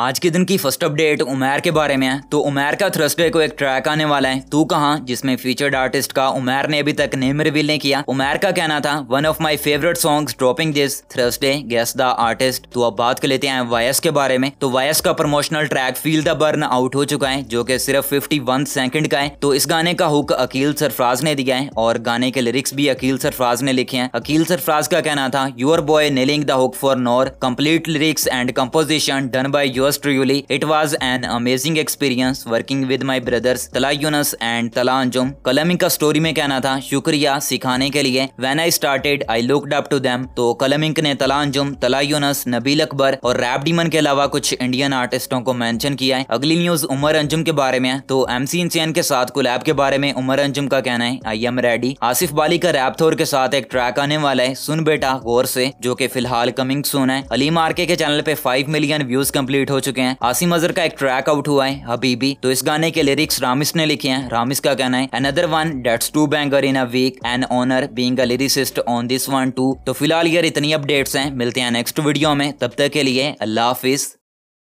आज के दिन की फर्स्ट अपडेट उमैर के बारे में है तो उमैर का थर्सडे को एक ट्रैक आने वाला है तू कहा जिसमें फीचर्ड आर्टिस्ट का उमैर ने अभी तक नेम रिवील नहीं किया उमैर का कहना था one of my favourite songs dropping this Thursday guess the artist तो अब बात कर लेते हैं वायस के बारे में तो वायस का promotional track feel the burn out हो चुका है जो की सिर्फ फिफ्टी वन का है तो इस गाने का हुक अकील सरफराज ने दिया है और गाने के लिरिक्स भी अकील सरफराज ने लिखे हैं अकील सरफराज का कहना था your boy nailing the hook for nor complete lyrics and composition done by your yours truly. It was an amazing experience working with my brothers Tala Yunus and Tala Anjum. का story में कहना था शुक्रिया सिखाने के लिए when I started I look up to them तो कलमिंक ने तला अंजुम तला नबील अकबर और रैप डीमन के अलावा कुछ इंडियन आर्टिस्टों को मेंशन किया है अगली न्यूज उमर अंजुम के बारे में है तो सी इंसियन के साथ कोलैब के बारे में उमर अंजुम का कहना है I am ready Asif Bali का रैप थोर के साथ एक ट्रैक आने वाला है सुन बेटा गौर से जो की फिलहाल कमिंग सुन है अली आरके के चैनल पे फाइव मिलियन व्यूज कम्प्लीट हो हो चुके हैं आसिम अजहर का एक ट्रैक आउट हुआ है हबीबी तो इस गाने के लिरिक्स रामिस ने लिखे हैं रामिस का कहना है another one that's two banger in a week an honour being lyricist on this one too तो फिलहाल यार इतनी अपडेट्स हैं मिलते हैं नेक्स्ट वीडियो में तब तक के लिए अल्लाह हाफिज